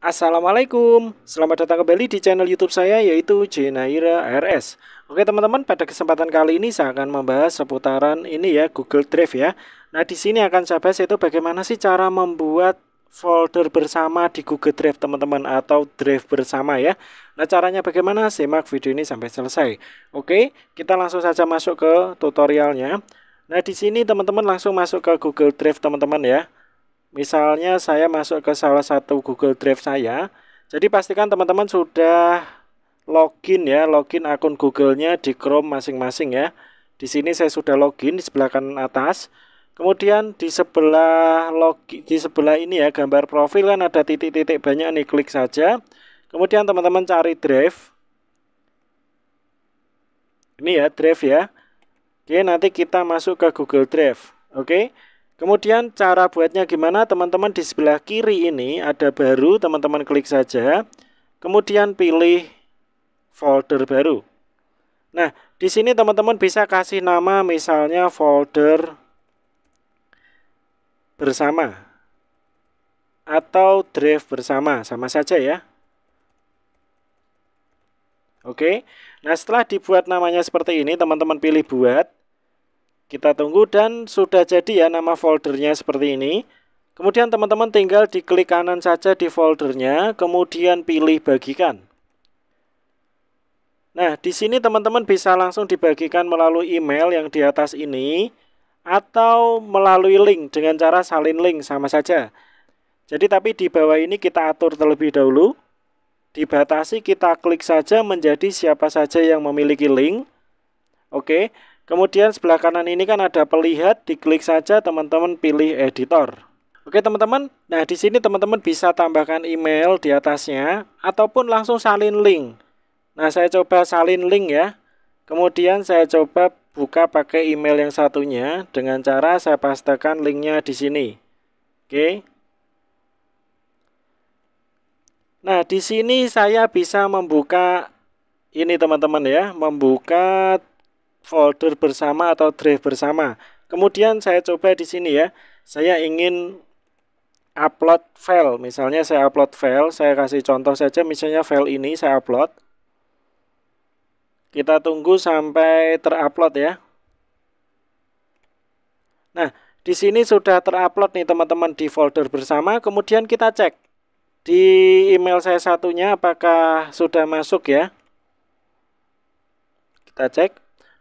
Assalamualaikum, selamat datang kembali di channel YouTube saya yaitu Jenaira RS. Oke teman-teman, pada kesempatan kali ini saya akan membahas seputaran ini ya Google Drive ya. Nah di sini akan saya bahas itu bagaimana sih cara membuat folder bersama di Google Drive teman-teman atau Drive bersama ya. Nah caranya bagaimana? Simak video ini sampai selesai. Oke, kita langsung saja masuk ke tutorialnya. Nah di sini teman-teman langsung masuk ke Google Drive teman-teman ya. Misalnya saya masuk ke salah satu Google Drive saya. Jadi pastikan teman-teman sudah login ya, login akun Google-nya di Chrome masing-masing ya. Di sini saya sudah login di sebelah kanan atas. Kemudian di sebelah log di sebelah ini ya gambar profil kan ada titik-titik banyak nih klik saja. Kemudian teman-teman cari drive. Ini ya drive ya. Oke, nanti kita masuk ke Google Drive. Oke. Okay? Kemudian cara buatnya gimana? Teman-teman di sebelah kiri ini ada baru, teman-teman klik saja. Kemudian pilih folder baru. Nah, di sini teman-teman bisa kasih nama misalnya folder bersama atau drive bersama, sama saja ya. Oke. Nah, setelah dibuat namanya seperti ini, teman-teman pilih buat. Kita tunggu dan sudah jadi ya nama foldernya seperti ini. Kemudian teman-teman tinggal diklik kanan saja di foldernya, kemudian pilih bagikan. Nah, di sini teman-teman bisa langsung dibagikan melalui email yang di atas ini atau melalui link dengan cara salin link sama saja. Jadi tapi di bawah ini kita atur terlebih dahulu. Dibatasi kita klik saja menjadi siapa saja yang memiliki link. Oke, Kemudian sebelah kanan ini kan ada pelihat, diklik saja teman-teman pilih editor. Oke teman-teman, nah di sini teman-teman bisa tambahkan email di atasnya ataupun langsung salin link. Nah saya coba salin link ya. Kemudian saya coba buka pakai email yang satunya dengan cara saya pastekan linknya di sini. Oke. Nah, di sini saya bisa membuka ini teman-teman ya, membuka folder bersama atau drive bersama. Kemudian saya coba di sini ya. Saya ingin upload file. Misalnya saya upload file, saya kasih contoh saja misalnya file ini saya upload. Kita tunggu sampai terupload ya. Nah, di sini sudah terupload nih teman-teman di folder bersama, kemudian kita cek di email saya satunya apakah sudah masuk ya. Kita cek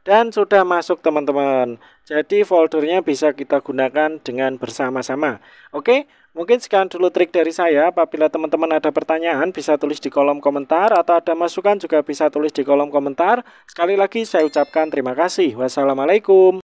dan sudah masuk teman-teman jadi foldernya bisa kita gunakan dengan bersama-sama oke mungkin sekian dulu trik dari saya apabila teman-teman ada pertanyaan bisa tulis di kolom komentar atau ada masukan juga bisa tulis di kolom komentar sekali lagi saya ucapkan terima kasih wassalamualaikum